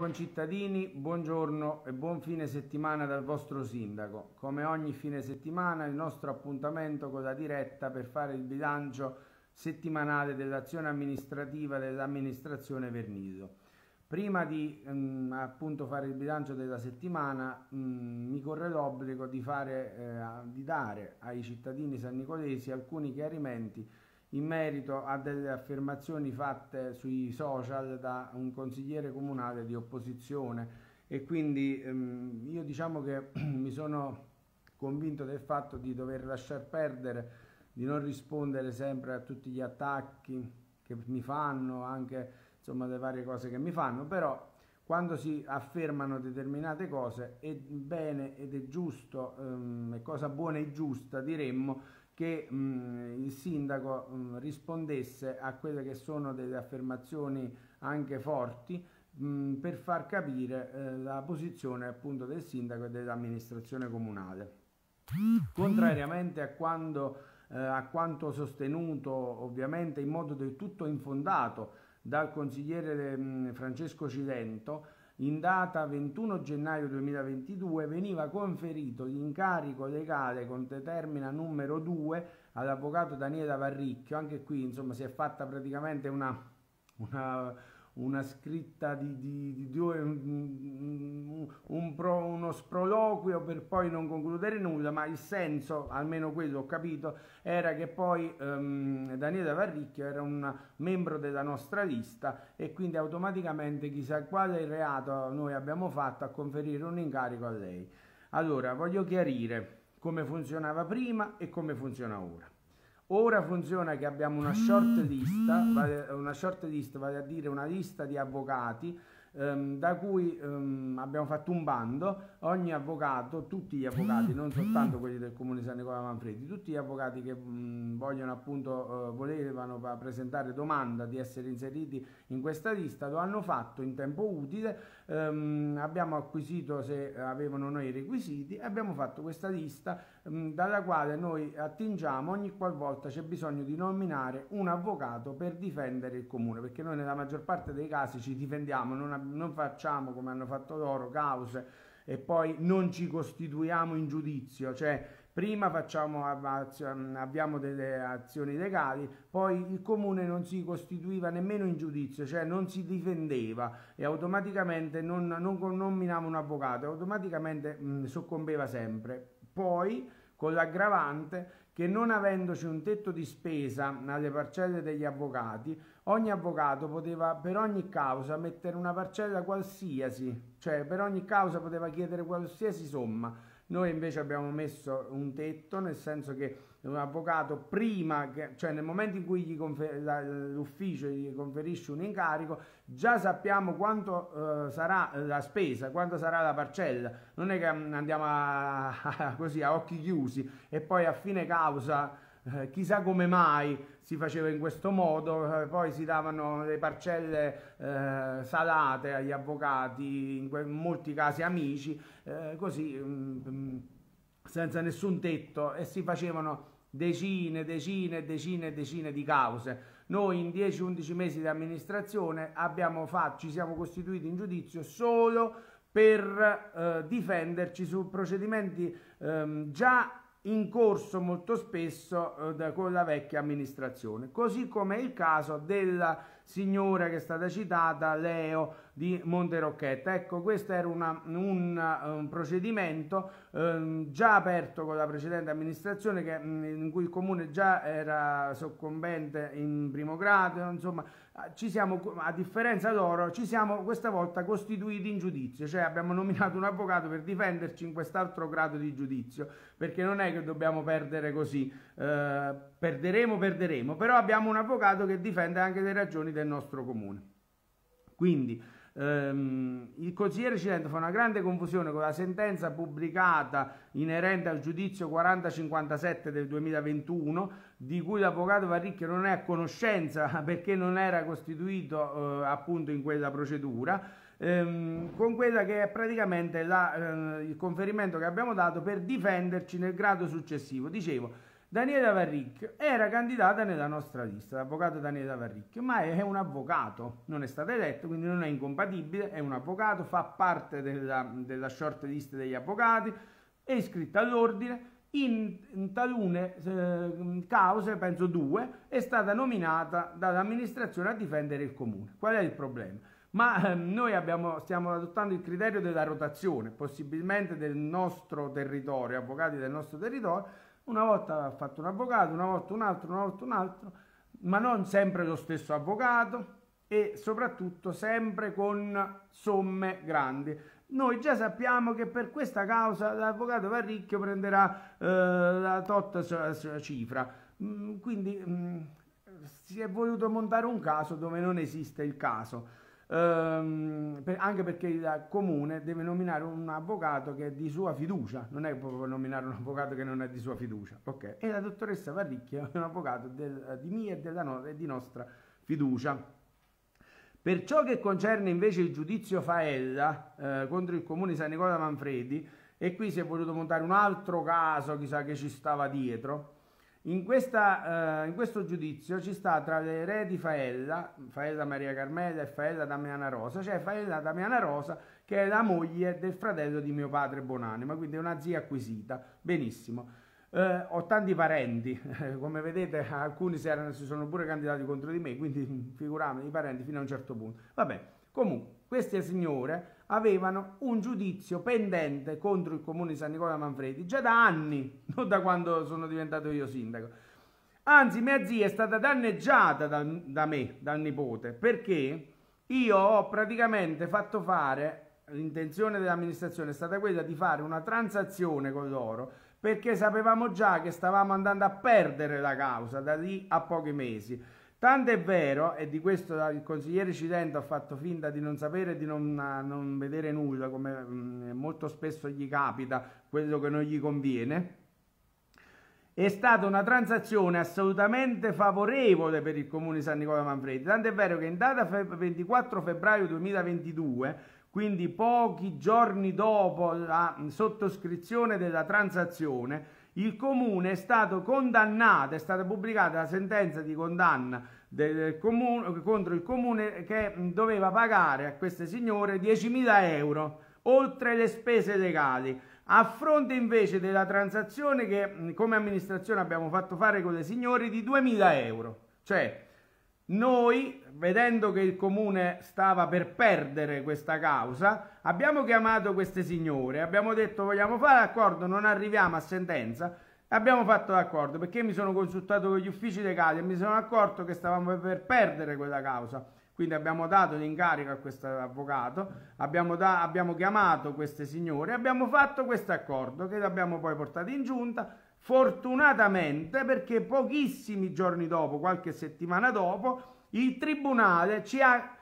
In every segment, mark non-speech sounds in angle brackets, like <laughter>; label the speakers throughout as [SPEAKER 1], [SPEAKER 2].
[SPEAKER 1] Concittadini, buongiorno e buon fine settimana dal vostro sindaco. Come ogni fine settimana il nostro appuntamento con la diretta per fare il bilancio settimanale dell'azione amministrativa dell'amministrazione Verniso. Prima di mh, mm, appunto fare il bilancio della settimana mh, mm, mi corre l'obbligo di, eh, di dare ai cittadini san nicolesi alcuni chiarimenti in merito a delle affermazioni fatte sui social da un consigliere comunale di opposizione e quindi ehm, io diciamo che <clears throat> mi sono convinto del fatto di dover lasciar perdere, di non rispondere sempre a tutti gli attacchi che mi fanno, anche insomma le varie cose che mi fanno, però quando si affermano determinate cose è bene ed è giusto, ehm, è cosa buona e giusta diremmo, che mh, il sindaco mh, rispondesse a quelle che sono delle affermazioni anche forti mh, per far capire eh, la posizione appunto del sindaco e dell'amministrazione comunale. Contrariamente a quando eh, a quanto sostenuto ovviamente in modo del tutto infondato dal consigliere Francesco Cilento, in data 21 gennaio 2022 veniva conferito l'incarico legale con determina numero 2 all'avvocato Daniela Varricchio, anche qui insomma si è fatta praticamente una, una una scritta di, di, di due, un, un pro, uno sproloquio per poi non concludere nulla, ma il senso, almeno quello ho capito, era che poi um, Daniele Varricchio era un membro della nostra lista e quindi automaticamente chissà quale reato noi abbiamo fatto a conferire un incarico a lei. Allora, voglio chiarire come funzionava prima e come funziona ora. Ora funziona che abbiamo una short mm. list, una short list vale a dire una lista di avvocati ehm, da cui ehm, abbiamo fatto un bando, ogni avvocato, tutti gli avvocati, non soltanto quelli del comune San Nicola Manfredi, tutti gli avvocati che mh, mm, vogliono appunto eh, volevano presentare domanda di essere inseriti in questa lista lo hanno fatto in tempo utile ehm, abbiamo acquisito se avevano noi i requisiti e abbiamo fatto questa lista ehm, dalla quale noi attingiamo ogni qualvolta c'è bisogno di nominare un avvocato per difendere il comune, perché noi nella maggior parte dei casi ci difendiamo, non, non facciamo come hanno fatto loro cause e poi non ci costituiamo in giudizio, cioè prima facciamo, abbiamo delle azioni legali, poi il comune non si costituiva nemmeno in giudizio, cioè non si difendeva e automaticamente non, non nominava un avvocato, automaticamente mh, soccombeva sempre. Poi con l'aggravante che non avendoci un tetto di spesa alle parcelle degli avvocati, ogni avvocato poteva per ogni causa mettere una parcella qualsiasi, cioè per ogni causa poteva chiedere qualsiasi somma noi invece abbiamo messo un tetto, nel senso che un avvocato prima, che, cioè nel momento in cui l'ufficio gli conferisce un incarico, già sappiamo quanto eh, sarà eh, la spesa, quanto sarà la parcella. Non è che andiamo a, <laughs> a, così a occhi chiusi e poi a fine causa eh, chissà come mai si faceva in questo modo, eh, poi si davano le parcelle eh, salate agli avvocati, in, in, molti casi amici, eh, così mh, mm, mm, senza nessun tetto e si facevano decine, decine, decine, e decine di cause. Noi in 10-11 mesi di amministrazione abbiamo fatto, ci siamo costituiti in giudizio solo per difenderci su procedimenti ehm, già in corso molto spesso eh, con la vecchia amministrazione, così come è il caso della signora che è stata citata, Leo di Monterocchetta. Ecco, questo era una, un, un, procedimento eh, già aperto con la precedente amministrazione che, mm, in cui il comune già era soccombente in primo grado, insomma, ah, ci siamo, a differenza loro, ci siamo questa volta costituiti in giudizio, cioè abbiamo nominato un avvocato per difenderci in quest'altro grado di giudizio, perché non è che dobbiamo perdere così. Eh, perderemo, perderemo, però abbiamo un avvocato che difende anche le ragioni del nostro comune. Quindi ehm, il consigliere Cilento fa una grande confusione con la sentenza pubblicata inerente al giudizio 4057 del 2021 di cui l'avvocato Varricchio non è a conoscenza <laughs> perché non era costituito eh, appunto in quella procedura ehm, con quella che è praticamente la, eh, il conferimento che abbiamo dato per difenderci nel grado successivo. Dicevo, Daniela Varricchio era candidata nella nostra lista, l'avvocato Daniela Varricchio, ma è un avvocato, non è stato eletto, quindi non è incompatibile, è un avvocato, fa parte della, della short list degli avvocati, è iscritta all'ordine, in talune eh, cause, penso due, è stata nominata dall'amministrazione a difendere il comune. Qual è il problema? Ma eh, noi abbiamo, stiamo adottando il criterio della rotazione, possibilmente del nostro territorio, avvocati del nostro territorio, una volta ha fatto un avvocato, una volta un altro, una volta un altro, ma non sempre lo stesso avvocato e soprattutto sempre con somme grandi. Noi già sappiamo che per questa causa l'avvocato Varricchio prenderà eh, la tot cifra, mm, quindi mh, mm, si è voluto montare un caso dove non esiste il caso ehm, per, anche perché il comune deve nominare un avvocato che è di sua fiducia, non è che può nominare un avvocato che non è di sua fiducia, ok? E la dottoressa Varricchia è un avvocato del, di mia e, no, di nostra fiducia. Per ciò che concerne invece il giudizio Faella eh, contro il comune di San Nicola Manfredi, e qui si è voluto montare un altro caso, chissà che ci stava dietro, in, questa, eh, in, questo giudizio ci sta tra le re di Faella, Faella Maria Carmela e Faella Damiana Rosa, cioè Faella Damiana Rosa che è la moglie del fratello di mio padre Bonanima, quindi è una zia acquisita. Benissimo. Eh, ho tanti parenti, <laughs> come vedete alcuni si, erano, si sono pure candidati contro di me, quindi figuriamo i parenti fino a un certo punto. Vabbè, comunque queste signore avevano un giudizio pendente contro il comune di San Nicola Manfredi già da anni, <laughs> non da quando sono diventato io sindaco. Anzi, mia zia è stata danneggiata da, da me, dal nipote, perché io ho praticamente fatto fare l'intenzione dell'amministrazione è stata quella di fare una transazione con loro perché sapevamo già che stavamo andando a perdere la causa da lì a pochi mesi. Tanto è vero, e di questo il consigliere Cilento ha fatto finta di non sapere e di non, non, vedere nulla, come mm, molto spesso gli capita quello che non gli conviene, è stata una transazione assolutamente favorevole per il comune di San Nicola Manfredi. Tanto è vero che in data fe 24 febbraio 2022, quindi pochi giorni dopo la mm, sottoscrizione della transazione, il comune è stato condannato, è stata pubblicata la sentenza di condanna comune, contro il comune che doveva pagare a queste signore 10.000 euro oltre le spese legali. A fronte invece della transazione che come amministrazione abbiamo fatto fare con le signore di 2.000 euro. Cioè, noi, vedendo che il comune stava per perdere questa causa, abbiamo chiamato queste signore, abbiamo detto vogliamo fare l'accordo, non arriviamo a sentenza, abbiamo fatto l'accordo perché mi sono consultato con gli uffici legali e mi sono accorto che stavamo per perdere quella causa. Quindi abbiamo dato l'incarico a questo avvocato, abbiamo, da, abbiamo chiamato queste signore, abbiamo fatto questo accordo che l'abbiamo poi portato in giunta, Fortunatamente perché pochissimi giorni dopo, qualche settimana dopo, il tribunale ci ha,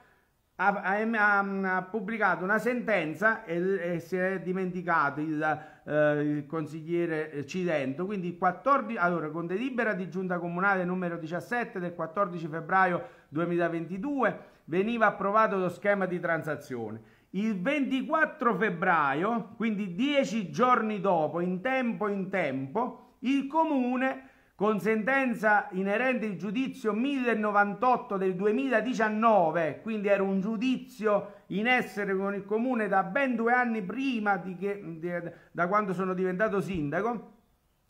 [SPEAKER 1] ha, ha, ha pubblicato una sentenza e, e si è dimenticato il, eh, il consigliere Cidento. Quindi 14, allora, con delibera di giunta comunale numero 17 del 14 febbraio 2022 veniva approvato lo schema di transazione. Il 24 febbraio, quindi dieci giorni dopo, in tempo in tempo, il Comune, con sentenza inerente il giudizio 1098 del 2019, quindi era un giudizio in essere con il Comune da ben due anni prima di che, di, da quando sono diventato sindaco,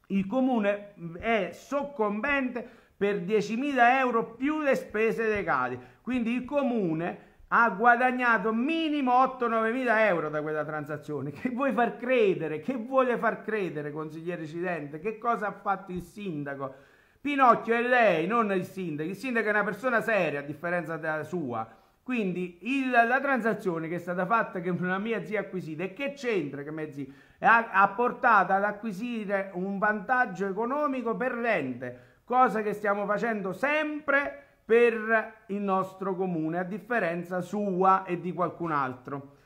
[SPEAKER 1] il Comune è soccombente per 10.000 euro più le spese legali. Quindi il Comune ha guadagnato minimo 8-9 mila euro da quella transazione. Che vuoi far credere? Che vuole far credere, consigliere residente? Che cosa ha fatto il sindaco? Pinocchio è lei, non il sindaco. Il sindaco è una persona seria, a differenza della sua. Quindi il, la transazione che è stata fatta che una mia zia ha acquisito e che c'entra che mia zia ha, ha portato ad acquisire un vantaggio economico per l'ente, cosa che stiamo facendo sempre per il nostro comune, a differenza sua e di qualcun altro.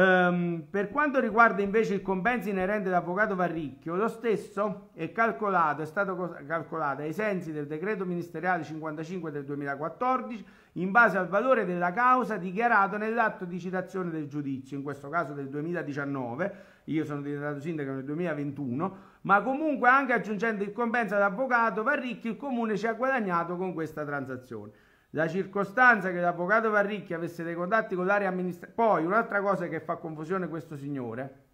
[SPEAKER 1] Um, per quanto riguarda invece il compenso inerente all'avvocato Varricchio, lo stesso è calcolato, è stato calcolato ai sensi del decreto ministeriale 55 del 2014 in base al valore della causa dichiarato nell'atto di citazione del giudizio, in questo caso del 2019, io sono diventato sindaco nel 2021, ma comunque anche aggiungendo il compenso all'avvocato Varricchio il comune ci ha guadagnato con questa transazione. La circostanza che l'avvocato Varricchi avesse dei contatti con l'area amministrativa. Poi un'altra cosa che fa confusione questo signore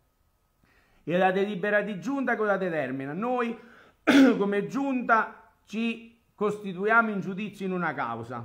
[SPEAKER 1] è la delibera di giunta che la determina. Noi <clears throat> come giunta ci costituiamo in giudizio in una causa.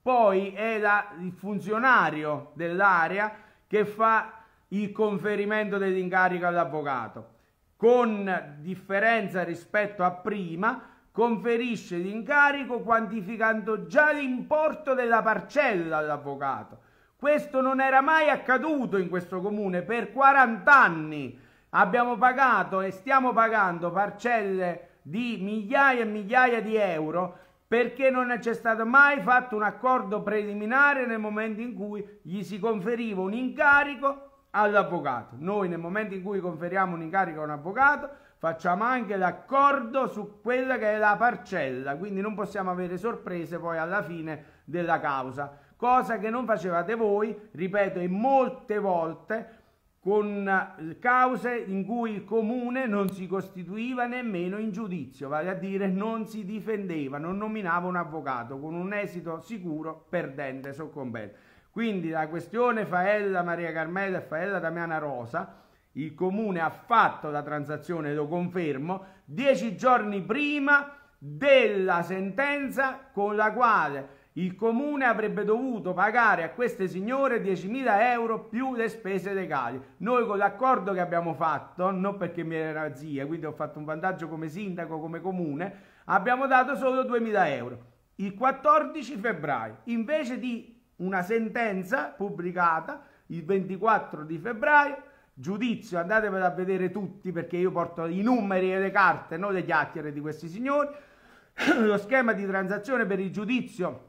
[SPEAKER 1] Poi è la, il funzionario dell'area che fa il conferimento dell'incarico all'avvocato. Con differenza rispetto a prima, conferisce l'incarico quantificando già l'importo della parcella all'avvocato. Questo non era mai accaduto in questo comune per 40 anni. Abbiamo pagato e stiamo pagando parcelle di migliaia e migliaia di euro perché non c'è stato mai fatto un accordo preliminare nel momento in cui gli si conferiva un incarico all'avvocato. Noi nel momento in cui conferiamo un incarico a un avvocato facciamo anche l'accordo su quella che è la parcella, quindi non possiamo avere sorprese poi alla fine della causa, cosa che non facevate voi, ripeto, e molte volte con eh, cause in cui il comune non si costituiva nemmeno in giudizio, vale a dire non si difendeva, non nominava un avvocato, con un esito sicuro perdente soccombente. Quindi la questione Faella Maria Carmela e Faella Damiana Rosa il comune ha fatto la transazione, lo confermo, dieci giorni prima della sentenza con la quale il comune avrebbe dovuto pagare a queste signore 10.000 euro più le spese legali. Noi con l'accordo che abbiamo fatto, non perché mi era zia, quindi ho fatto un vantaggio come sindaco, come comune, abbiamo dato solo 2.000 euro. Il 14 febbraio, invece di una sentenza pubblicata il 24 di febbraio, giudizio, andatevelo a vedere tutti perché io porto i numeri e le carte, non le chiacchiere di questi signori, <clears throat> lo schema di transazione per il giudizio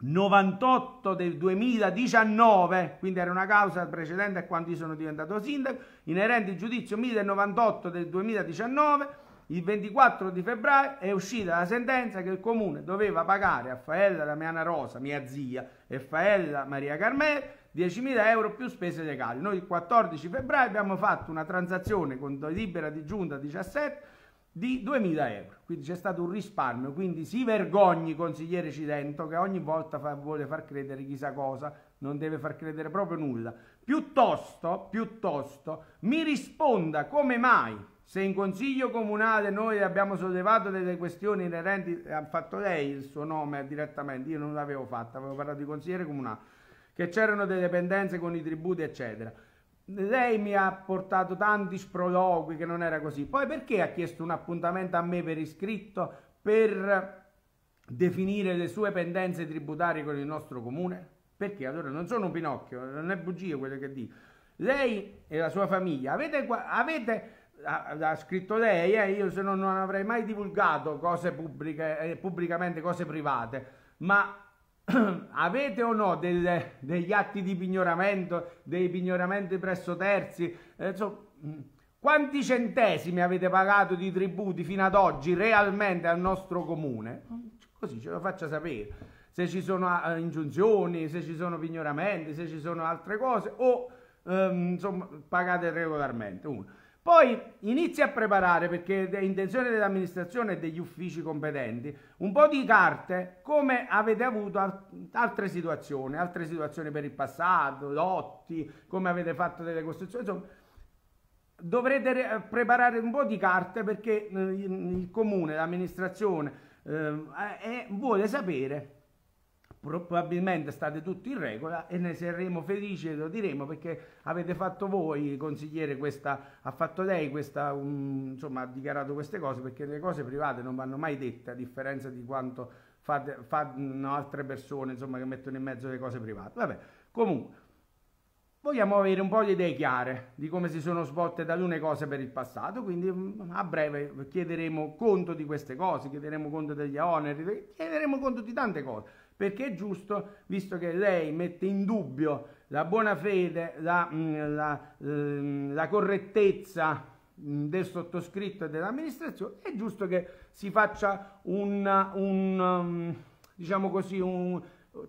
[SPEAKER 1] 98 del 2019, quindi era una causa precedente a quando io sono diventato sindaco, inerente il giudizio 1098 del 2019, il 24 di febbraio è uscita la sentenza che il comune doveva pagare a Faella Damiana Rosa, mia zia, e Faella Maria Carmel 10.000 euro più spese legali. Noi il 14 febbraio abbiamo fatto una transazione con libera di giunta 17 di 2.000 euro, quindi c'è stato un risparmio, quindi si vergogni consigliere Cidento che ogni volta fa, vuole far credere chissà cosa, non deve far credere proprio nulla. Piuttosto, piuttosto mi risponda come mai se in consiglio comunale noi abbiamo sollevato delle questioni inerenti, eh, ha fatto lei il suo nome eh, direttamente, io non l'avevo fatta, avevo parlato di consigliere comunale, che c'erano delle pendenze con i tributi, eccetera. Lei mi ha portato tanti sprologhi che non era così. Poi perché ha chiesto un appuntamento a me per iscritto per definire le sue pendenze tributarie con il nostro comune? Perché allora non sono un Pinocchio, non è bugia quello che dico. Lei e la sua famiglia avete, avete ha, scritto lei e eh, io se no non avrei mai divulgato cose pubbliche, eh, pubblicamente cose private, ma <clears throat> avete o no delle, degli atti di pignoramento, dei pignoramenti presso terzi? Eh, insomma, quanti centesimi avete pagato di tributi fino ad oggi realmente al nostro comune? Così ce lo faccia sapere. Se ci sono eh, ingiunzioni, se ci sono pignoramenti, se ci sono altre cose o ehm, insomma pagate regolarmente. Uno. Poi inizia a preparare, perché è intenzione dell'amministrazione e degli uffici competenti, un po' di carte come avete avuto altre situazioni, altre situazioni per il passato, lotti, come avete fatto delle costruzioni, insomma dovrete preparare un po' di carte perché eh, il comune, l'amministrazione eh, vuole sapere probabilmente state tutti in regola e ne saremo felici e lo diremo perché avete fatto voi consigliere questa ha fatto lei questa um, insomma ha dichiarato queste cose perché le cose private non vanno mai dette a differenza di quanto fate, fanno altre persone insomma che mettono in mezzo le cose private vabbè comunque Vogliamo avere un po' di idee chiare di come si sono svolte talune cose per il passato, quindi mm, a breve chiederemo conto di queste cose, chiederemo conto degli oneri, chiederemo conto di tante cose perché è giusto visto che lei mette in dubbio la buona fede, la, mm, la, ehm, la correttezza mm, del sottoscritto e dell'amministrazione, è giusto che si faccia un, un um, diciamo così, un,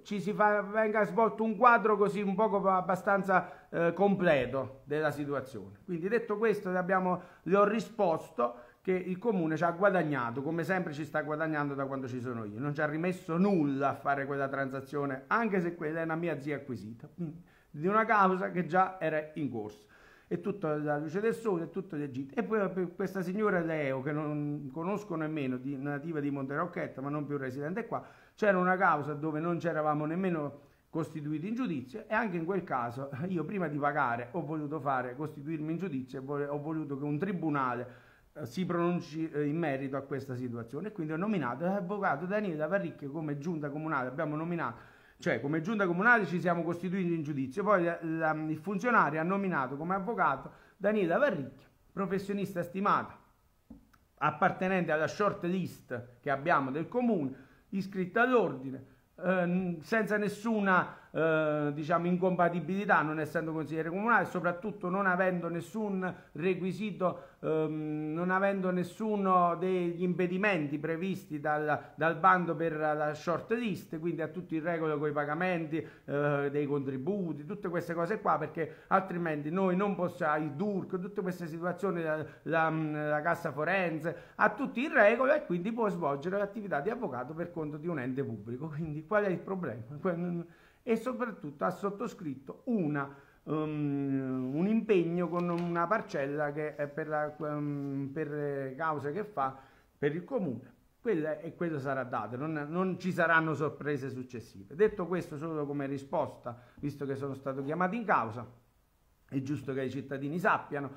[SPEAKER 1] ci si fa, venga svolto un quadro così un poco abbastanza eh, completo della situazione. Quindi detto questo abbiamo, le ho risposto che il comune ci ha guadagnato, come sempre ci sta guadagnando da quando ci sono io. Non ci ha rimesso nulla a fare quella transazione, anche se quella è una mia zia acquisita, mm. di una causa che già era in corso. E tutta la luce del sole, e tutto legitto. E poi eh, questa signora Leo, che non conosco nemmeno, di, nativa di Monterocchetta, ma non più residente qua, c'era una causa dove non c'eravamo nemmeno costituiti in giudizio e anche in quel caso io prima di pagare ho voluto fare costituirmi in giudizio e ho voluto che un tribunale eh, si pronunci eh, in merito a questa situazione. Quindi ho nominato l'avvocato Daniele Varricchio come giunta comunale, abbiamo nominato, cioè come giunta comunale ci siamo costituiti in giudizio, poi la, eh, la, il funzionario ha nominato come avvocato Daniele Varricchio, professionista stimato, appartenente alla short list che abbiamo del comune, iscritta all'ordine, eh, senza nessuna eh, diciamo, incompatibilità non essendo consigliere comunale soprattutto non avendo nessun requisito ehm, non avendo nessuno degli impedimenti previsti dal, dal, bando per la short list quindi a tutti in regola con i pagamenti eh, dei contributi tutte queste cose qua perché altrimenti noi non possiamo il DURC tutte queste situazioni la, la, la cassa forense a tutti in regola e quindi può svolgere l'attività di avvocato per conto di un ente pubblico quindi qual è il problema e soprattutto ha sottoscritto una, um, un impegno con una parcella che è per, la, um, per cause che fa per il comune. Quella, e quello sarà dato, non, non, ci saranno sorprese successive. Detto questo solo come risposta, visto che sono stato chiamato in causa, è giusto che i cittadini sappiano.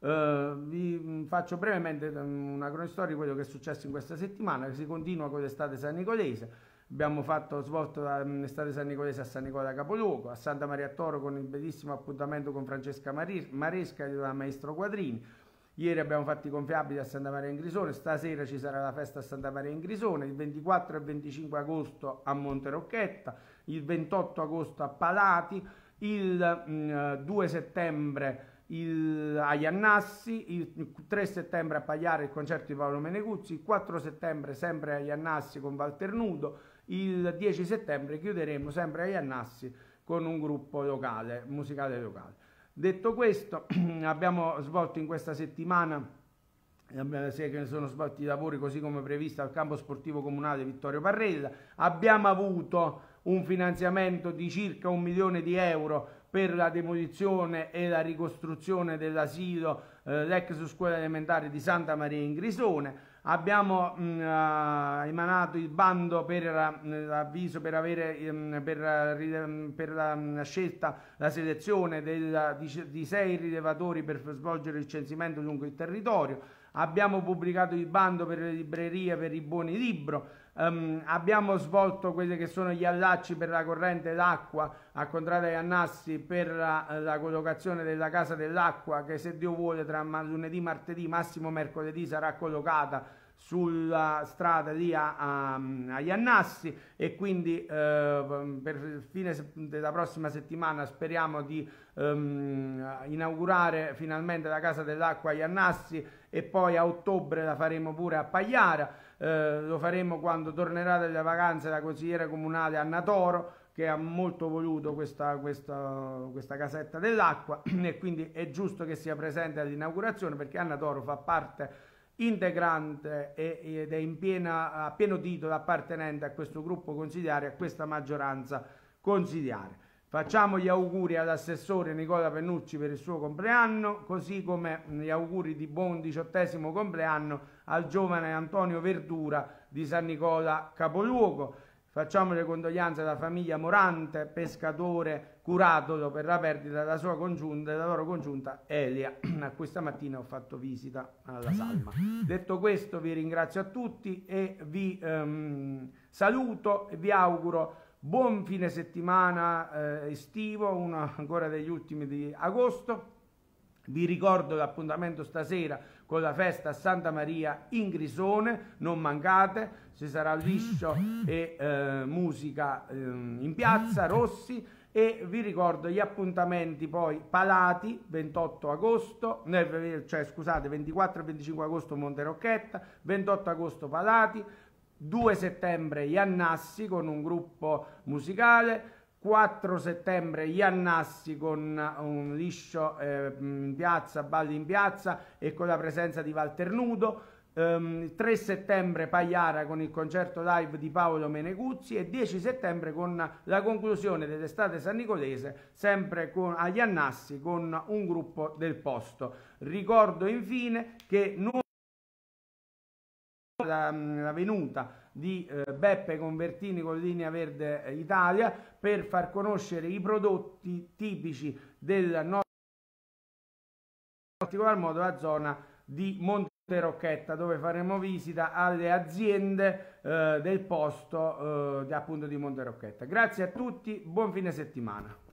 [SPEAKER 1] Eh, vi mm, faccio brevemente mm, una cronistoria di quello che è successo in questa settimana, che si continua con l'estate san Nicolese abbiamo fatto, svolto l'estate mm, San Nicolese a San Nicola Capoluogo, a Santa Maria Toro con il bellissimo appuntamento con Francesca Maresca e Maestro Quadrini, Ieri abbiamo fatto i confiabili a Santa Maria in Grisone, stasera ci sarà la festa a Santa Maria in Grisone, il 24 e 25 agosto a Monte Rocchetta, il 28 agosto a Palati, il mh, mm, 2 settembre il, a Iannassi, il 3 settembre a Pagliare il concerto di Paolo Meneguzzi, il 4 settembre sempre a Iannassi con Walter Nudo, il 10 settembre chiuderemo sempre agli Annassi con un gruppo locale, musicale locale. Detto questo, <clears throat> abbiamo svolto in questa settimana sono svolti i lavori così come previsto al campo sportivo comunale Vittorio Parrella. Abbiamo avuto un finanziamento di circa un milione di euro per la demolizione e la ricostruzione dell'asilo, eh, l'ex scuola elementare di Santa Maria in Grisone abbiamo mh, mm, eh, emanato il bando per mm, l'avviso per avere mm, per, per, la scelta la selezione del, di, di sei rilevatori per svolgere il censimento lungo il territorio abbiamo pubblicato il bando per le librerie per i buoni libro Um, abbiamo svolto quelli che sono gli allacci per la corrente d'acqua a Contrada e Annassi per la, la, collocazione della casa dell'acqua che se Dio vuole tra lunedì, martedì, massimo mercoledì sarà collocata sulla strada lì a, a, agli Annassi e quindi eh, per fine della prossima settimana speriamo di ehm, inaugurare finalmente la casa dell'acqua agli Annassi e poi a ottobre la faremo pure a Pagliara eh, lo faremo quando tornerà dalle vacanze la consigliera comunale Anna Toro che ha molto voluto questa, questa, questa casetta dell'acqua <clears throat> e quindi è giusto che sia presente all'inaugurazione perché Anna Toro fa parte integrante ed è in piena, a pieno titolo appartenente a questo gruppo consigliare, a questa maggioranza consigliare. Facciamo gli auguri all'assessore Nicola Pennucci per il suo compleanno, così come gli auguri di buon diciottesimo compleanno al giovane Antonio Verdura di San Nicola Capoluogo. Facciamo le condoglianze alla famiglia Morante, pescatore curatolo per la perdita della sua congiunta, e della loro congiunta Elia. <clears throat> A Questa mattina ho fatto visita alla salma. Detto questo vi ringrazio a tutti e vi ehm, saluto e vi auguro Buon fine settimana eh, estivo, uno ancora degli ultimi di agosto. Vi ricordo l'appuntamento stasera con la festa a Santa Maria in Grisone, non mancate, ci sarà liscio e eh, musica eh, in piazza, Rossi e vi ricordo gli appuntamenti poi Palati 28 agosto, cioè scusate 24 e 25 agosto Monte Rocchetta, 28 agosto Palati, 2 settembre Iannassi con un gruppo musicale, 4 settembre Iannassi con un liscio eh, in piazza, balli in piazza e con la presenza di Walter Nudo, ehm, 3 settembre Pagliara con il concerto live di Paolo Meneguzzi e 10 settembre con la conclusione dell'estate san Nicolese sempre con, agli Annassi con un gruppo del posto. Ricordo infine che noi la, la venuta di eh, Beppe Convertini con Linea Verde eh, Italia per far conoscere i prodotti tipici del nostro in particolar modo la zona di Monte Rocchetta dove faremo visita alle aziende eh, del posto eh, appunto di Monte Rocchetta. Grazie a tutti, buon fine settimana.